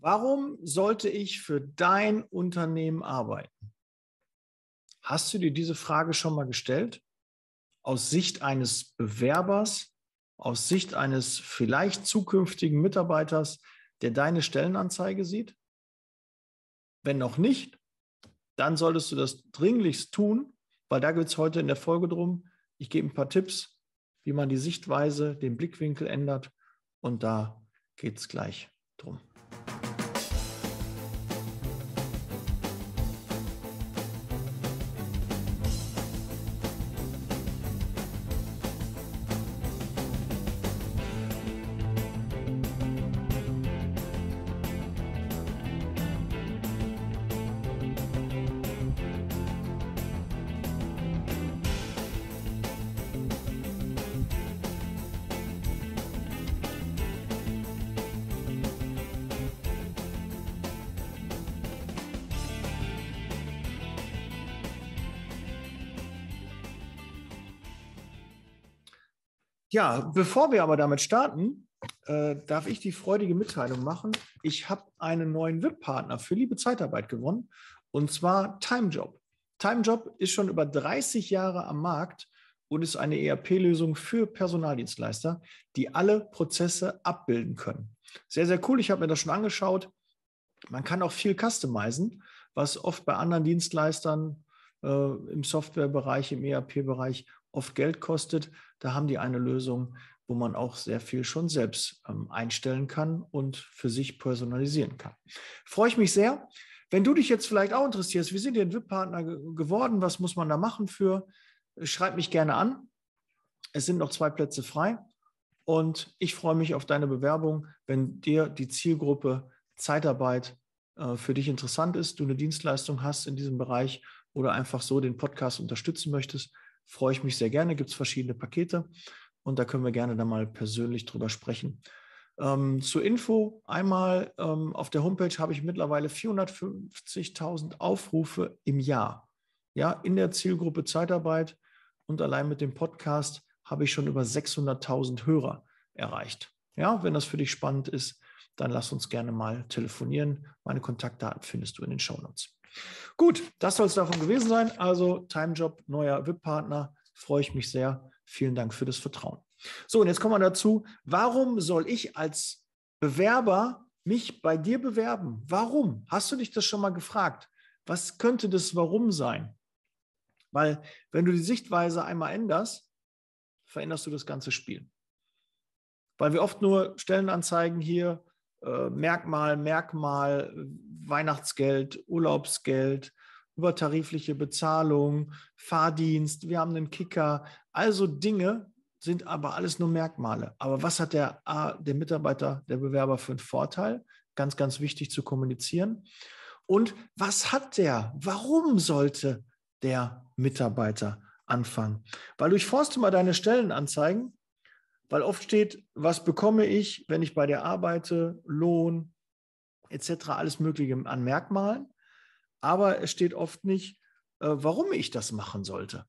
Warum sollte ich für dein Unternehmen arbeiten? Hast du dir diese Frage schon mal gestellt? Aus Sicht eines Bewerbers, aus Sicht eines vielleicht zukünftigen Mitarbeiters, der deine Stellenanzeige sieht? Wenn noch nicht, dann solltest du das dringlichst tun, weil da geht es heute in der Folge drum. Ich gebe ein paar Tipps, wie man die Sichtweise, den Blickwinkel ändert und da geht es gleich drum. Ja, bevor wir aber damit starten, äh, darf ich die freudige Mitteilung machen. Ich habe einen neuen WIP-Partner für liebe Zeitarbeit gewonnen, und zwar TimeJob. TimeJob ist schon über 30 Jahre am Markt und ist eine ERP-Lösung für Personaldienstleister, die alle Prozesse abbilden können. Sehr, sehr cool. Ich habe mir das schon angeschaut. Man kann auch viel customizen, was oft bei anderen Dienstleistern äh, im Softwarebereich, im ERP-Bereich oft Geld kostet. Da haben die eine Lösung, wo man auch sehr viel schon selbst ähm, einstellen kann und für sich personalisieren kann. Freue ich mich sehr. Wenn du dich jetzt vielleicht auch interessierst, wie sind ihr ein partner geworden? Was muss man da machen für? Schreib mich gerne an. Es sind noch zwei Plätze frei. Und ich freue mich auf deine Bewerbung, wenn dir die Zielgruppe Zeitarbeit äh, für dich interessant ist, du eine Dienstleistung hast in diesem Bereich oder einfach so den Podcast unterstützen möchtest freue ich mich sehr gerne. Gibt es verschiedene Pakete und da können wir gerne dann mal persönlich drüber sprechen. Ähm, zur Info einmal, ähm, auf der Homepage habe ich mittlerweile 450.000 Aufrufe im Jahr. Ja, in der Zielgruppe Zeitarbeit und allein mit dem Podcast habe ich schon über 600.000 Hörer erreicht. Ja, wenn das für dich spannend ist, dann lass uns gerne mal telefonieren. Meine Kontaktdaten findest du in den Show Notes. Gut, das soll es davon gewesen sein. Also Timejob, neuer VIP-Partner, freue ich mich sehr. Vielen Dank für das Vertrauen. So, und jetzt kommen wir dazu, warum soll ich als Bewerber mich bei dir bewerben? Warum? Hast du dich das schon mal gefragt? Was könnte das Warum sein? Weil wenn du die Sichtweise einmal änderst, veränderst du das ganze Spiel. Weil wir oft nur Stellenanzeigen hier äh, Merkmal, Merkmal, Weihnachtsgeld, Urlaubsgeld, übertarifliche Bezahlung, Fahrdienst, wir haben einen Kicker. Also Dinge sind aber alles nur Merkmale. Aber was hat der, der Mitarbeiter, der Bewerber für einen Vorteil? Ganz, ganz wichtig zu kommunizieren. Und was hat der? Warum sollte der Mitarbeiter anfangen? Weil durchforste mal deine Stellenanzeigen weil oft steht, was bekomme ich, wenn ich bei dir arbeite, Lohn etc., alles Mögliche an Merkmalen. Aber es steht oft nicht, äh, warum ich das machen sollte.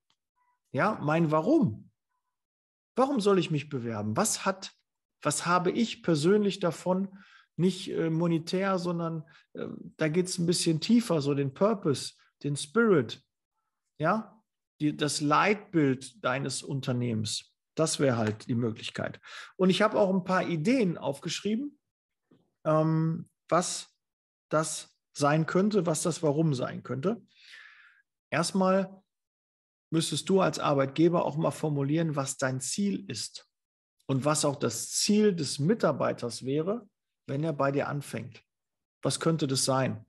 Ja, mein Warum. Warum soll ich mich bewerben? Was hat, was habe ich persönlich davon? Nicht äh, monetär, sondern äh, da geht es ein bisschen tiefer, so den Purpose, den Spirit, ja, die, das Leitbild deines Unternehmens. Das wäre halt die Möglichkeit. Und ich habe auch ein paar Ideen aufgeschrieben, ähm, was das sein könnte, was das Warum sein könnte. Erstmal müsstest du als Arbeitgeber auch mal formulieren, was dein Ziel ist und was auch das Ziel des Mitarbeiters wäre, wenn er bei dir anfängt. Was könnte das sein?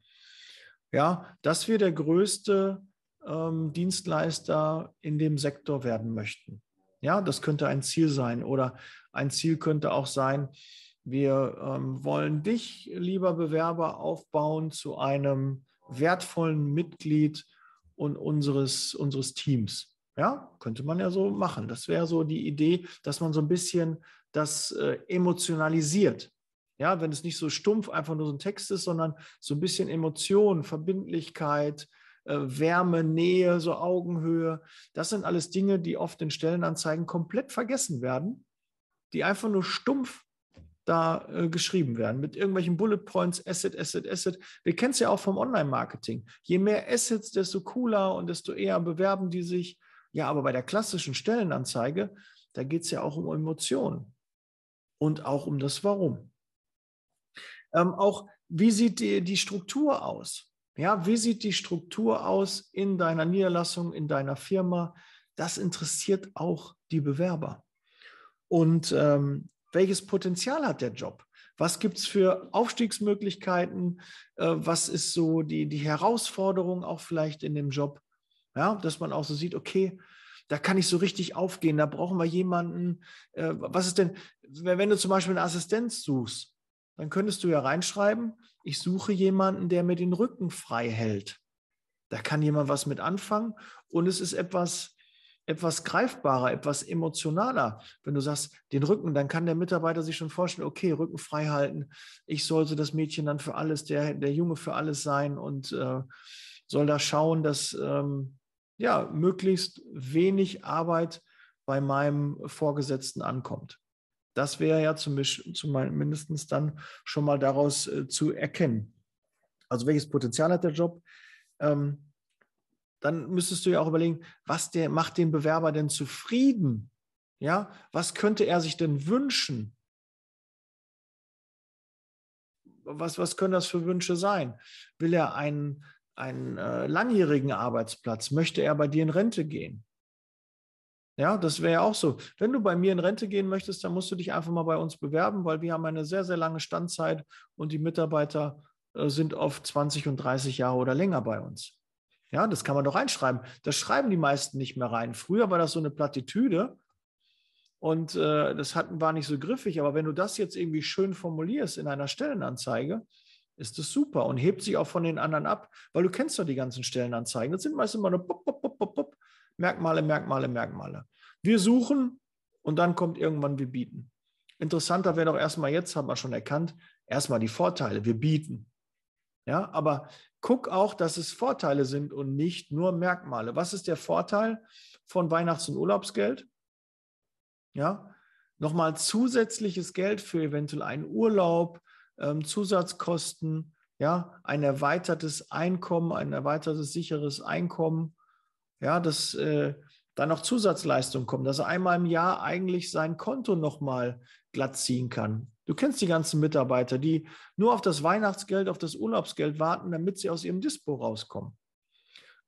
Ja, dass wir der größte ähm, Dienstleister in dem Sektor werden möchten. Ja, das könnte ein Ziel sein. Oder ein Ziel könnte auch sein, wir ähm, wollen dich, lieber Bewerber, aufbauen zu einem wertvollen Mitglied und unseres, unseres Teams. Ja, könnte man ja so machen. Das wäre so die Idee, dass man so ein bisschen das äh, emotionalisiert. Ja, wenn es nicht so stumpf einfach nur so ein Text ist, sondern so ein bisschen Emotion, Verbindlichkeit, äh, Wärme, Nähe, so Augenhöhe. Das sind alles Dinge, die oft in Stellenanzeigen komplett vergessen werden, die einfach nur stumpf da äh, geschrieben werden mit irgendwelchen Bullet Points, Asset, Asset, Asset. Wir kennen es ja auch vom Online-Marketing. Je mehr Assets, desto cooler und desto eher bewerben die sich. Ja, aber bei der klassischen Stellenanzeige, da geht es ja auch um Emotionen und auch um das Warum. Ähm, auch wie sieht die, die Struktur aus? Ja, wie sieht die Struktur aus in deiner Niederlassung, in deiner Firma? Das interessiert auch die Bewerber. Und ähm, welches Potenzial hat der Job? Was gibt es für Aufstiegsmöglichkeiten? Äh, was ist so die, die Herausforderung auch vielleicht in dem Job? Ja, dass man auch so sieht, okay, da kann ich so richtig aufgehen, da brauchen wir jemanden. Äh, was ist denn, wenn du zum Beispiel eine Assistenz suchst, dann könntest du ja reinschreiben, ich suche jemanden, der mir den Rücken frei hält. Da kann jemand was mit anfangen und es ist etwas, etwas greifbarer, etwas emotionaler. Wenn du sagst, den Rücken, dann kann der Mitarbeiter sich schon vorstellen, okay, Rücken frei halten, ich sollte das Mädchen dann für alles, der, der Junge für alles sein und äh, soll da schauen, dass ähm, ja, möglichst wenig Arbeit bei meinem Vorgesetzten ankommt. Das wäre ja zumindest dann schon mal daraus äh, zu erkennen. Also welches Potenzial hat der Job? Ähm, dann müsstest du ja auch überlegen, was der, macht den Bewerber denn zufrieden? Ja, was könnte er sich denn wünschen? Was, was können das für Wünsche sein? Will er einen, einen äh, langjährigen Arbeitsplatz? Möchte er bei dir in Rente gehen? Ja, das wäre ja auch so. Wenn du bei mir in Rente gehen möchtest, dann musst du dich einfach mal bei uns bewerben, weil wir haben eine sehr, sehr lange Standzeit und die Mitarbeiter äh, sind oft 20 und 30 Jahre oder länger bei uns. Ja, das kann man doch reinschreiben. Das schreiben die meisten nicht mehr rein. Früher war das so eine Plattitüde und äh, das hatten, war nicht so griffig. Aber wenn du das jetzt irgendwie schön formulierst in einer Stellenanzeige, ist das super und hebt sich auch von den anderen ab, weil du kennst doch die ganzen Stellenanzeigen. Das sind meist immer nur pop, pop, pop, pop, pop. Merkmale, Merkmale, Merkmale. Wir suchen und dann kommt irgendwann, wir bieten. Interessanter wäre doch erstmal jetzt, haben wir schon erkannt, erstmal die Vorteile, wir bieten. Ja, aber guck auch, dass es Vorteile sind und nicht nur Merkmale. Was ist der Vorteil von Weihnachts- und Urlaubsgeld? Ja, nochmal zusätzliches Geld für eventuell einen Urlaub, ähm, Zusatzkosten, ja, ein erweitertes Einkommen, ein erweitertes sicheres Einkommen ja, dass äh, da noch Zusatzleistungen kommen, dass er einmal im Jahr eigentlich sein Konto nochmal glatt ziehen kann. Du kennst die ganzen Mitarbeiter, die nur auf das Weihnachtsgeld, auf das Urlaubsgeld warten, damit sie aus ihrem Dispo rauskommen.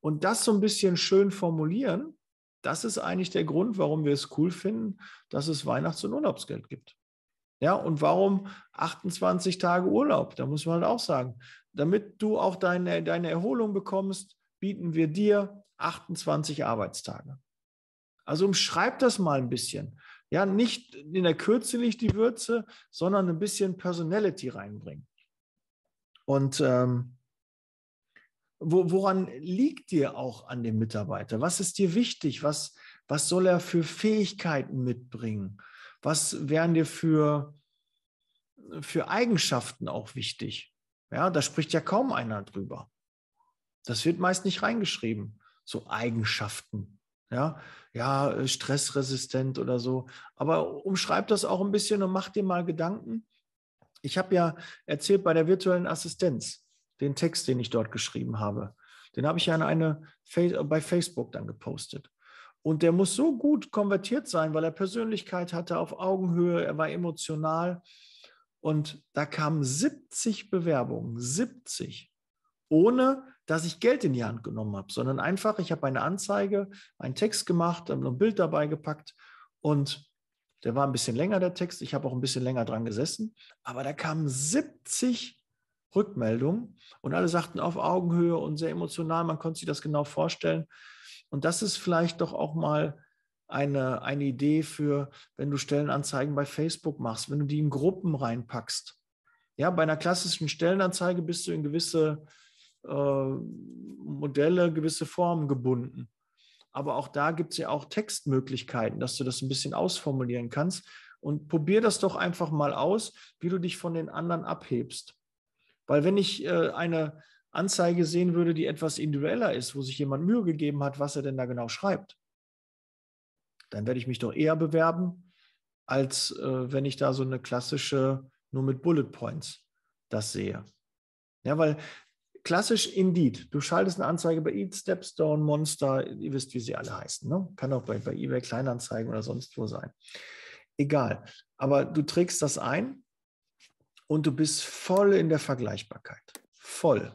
Und das so ein bisschen schön formulieren, das ist eigentlich der Grund, warum wir es cool finden, dass es Weihnachts- und Urlaubsgeld gibt. Ja, und warum 28 Tage Urlaub? Da muss man halt auch sagen, damit du auch deine, deine Erholung bekommst, bieten wir dir 28 Arbeitstage. Also umschreibt das mal ein bisschen. Ja, nicht in der Kürze nicht die Würze, sondern ein bisschen Personality reinbringen. Und ähm, wo, woran liegt dir auch an dem Mitarbeiter? Was ist dir wichtig? Was, was soll er für Fähigkeiten mitbringen? Was wären dir für, für Eigenschaften auch wichtig? Ja, da spricht ja kaum einer drüber. Das wird meist nicht reingeschrieben so Eigenschaften. Ja, ja, äh, stressresistent oder so. Aber umschreib das auch ein bisschen und mach dir mal Gedanken. Ich habe ja erzählt bei der virtuellen Assistenz, den Text, den ich dort geschrieben habe. Den habe ich ja an eine, bei Facebook dann gepostet. Und der muss so gut konvertiert sein, weil er Persönlichkeit hatte auf Augenhöhe, er war emotional. Und da kamen 70 Bewerbungen, 70, ohne dass ich Geld in die Hand genommen habe, sondern einfach, ich habe eine Anzeige, einen Text gemacht, habe ein Bild dabei gepackt und der war ein bisschen länger, der Text. Ich habe auch ein bisschen länger dran gesessen, aber da kamen 70 Rückmeldungen und alle sagten auf Augenhöhe und sehr emotional, man konnte sich das genau vorstellen. Und das ist vielleicht doch auch mal eine, eine Idee für, wenn du Stellenanzeigen bei Facebook machst, wenn du die in Gruppen reinpackst. Ja, bei einer klassischen Stellenanzeige bist du in gewisse äh, Modelle, gewisse Formen gebunden. Aber auch da gibt es ja auch Textmöglichkeiten, dass du das ein bisschen ausformulieren kannst. Und probier das doch einfach mal aus, wie du dich von den anderen abhebst. Weil wenn ich äh, eine Anzeige sehen würde, die etwas individueller ist, wo sich jemand Mühe gegeben hat, was er denn da genau schreibt, dann werde ich mich doch eher bewerben, als äh, wenn ich da so eine klassische nur mit Bullet Points das sehe. Ja, weil klassisch Indeed. Du schaltest eine Anzeige bei Eat, Stepstone, Monster, ihr wisst, wie sie alle heißen. Ne? Kann auch bei, bei eBay Kleinanzeigen oder sonst wo sein. Egal. Aber du trägst das ein und du bist voll in der Vergleichbarkeit. Voll.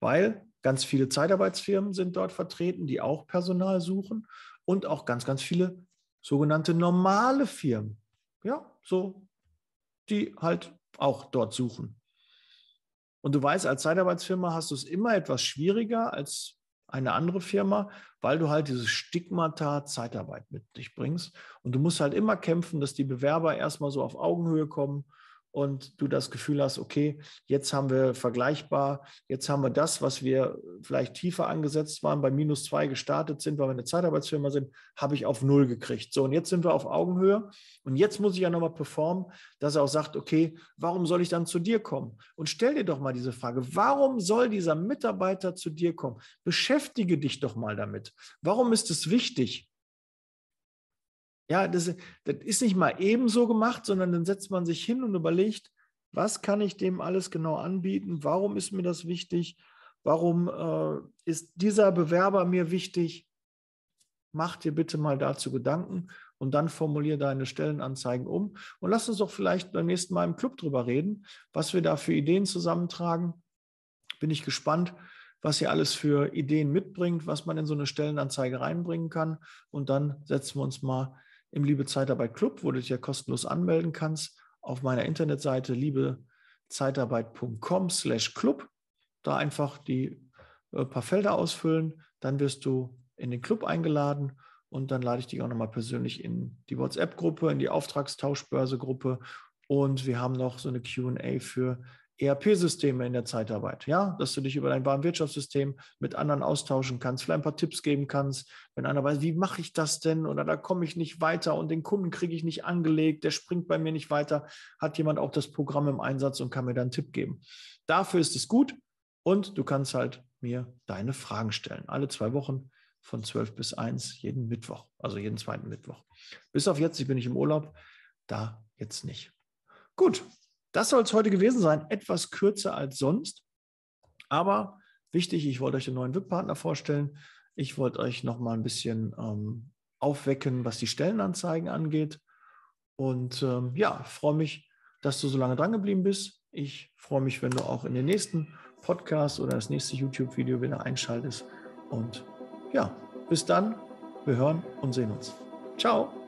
Weil ganz viele Zeitarbeitsfirmen sind dort vertreten, die auch Personal suchen und auch ganz, ganz viele sogenannte normale Firmen. Ja, so, die halt auch dort suchen. Und du weißt, als Zeitarbeitsfirma hast du es immer etwas schwieriger als eine andere Firma, weil du halt dieses Stigmata Zeitarbeit mit dich bringst. Und du musst halt immer kämpfen, dass die Bewerber erstmal so auf Augenhöhe kommen und du das Gefühl hast, okay, jetzt haben wir vergleichbar, jetzt haben wir das, was wir vielleicht tiefer angesetzt waren, bei minus zwei gestartet sind, weil wir eine Zeitarbeitsfirma sind, habe ich auf null gekriegt. So, und jetzt sind wir auf Augenhöhe und jetzt muss ich ja nochmal performen, dass er auch sagt, okay, warum soll ich dann zu dir kommen? Und stell dir doch mal diese Frage, warum soll dieser Mitarbeiter zu dir kommen? Beschäftige dich doch mal damit. Warum ist es wichtig? Ja, das, das ist nicht mal ebenso gemacht, sondern dann setzt man sich hin und überlegt, was kann ich dem alles genau anbieten? Warum ist mir das wichtig? Warum äh, ist dieser Bewerber mir wichtig? Mach dir bitte mal dazu Gedanken und dann formulier deine Stellenanzeigen um. Und lass uns doch vielleicht beim nächsten Mal im Club drüber reden, was wir da für Ideen zusammentragen. Bin ich gespannt, was ihr alles für Ideen mitbringt, was man in so eine Stellenanzeige reinbringen kann. Und dann setzen wir uns mal im Liebe Zeitarbeit Club, wo du dich ja kostenlos anmelden kannst, auf meiner Internetseite liebezeitarbeit.com slash Club. Da einfach die äh, paar Felder ausfüllen, dann wirst du in den Club eingeladen und dann lade ich dich auch nochmal persönlich in die WhatsApp-Gruppe, in die Auftragstauschbörse-Gruppe und wir haben noch so eine QA für ERP-Systeme in der Zeitarbeit, ja, dass du dich über dein Warenwirtschaftssystem mit anderen austauschen kannst, vielleicht ein paar Tipps geben kannst, wenn einer weiß, wie mache ich das denn oder da komme ich nicht weiter und den Kunden kriege ich nicht angelegt, der springt bei mir nicht weiter, hat jemand auch das Programm im Einsatz und kann mir dann einen Tipp geben. Dafür ist es gut und du kannst halt mir deine Fragen stellen. Alle zwei Wochen von 12 bis 1 jeden Mittwoch, also jeden zweiten Mittwoch. Bis auf jetzt, ich bin ich im Urlaub, da jetzt nicht. Gut, das soll es heute gewesen sein. Etwas kürzer als sonst. Aber wichtig, ich wollte euch den neuen WIP-Partner vorstellen. Ich wollte euch noch mal ein bisschen ähm, aufwecken, was die Stellenanzeigen angeht. Und ähm, ja, freue mich, dass du so lange dran geblieben bist. Ich freue mich, wenn du auch in den nächsten Podcast oder das nächste YouTube-Video wieder einschaltest. Und ja, bis dann. Wir hören und sehen uns. Ciao.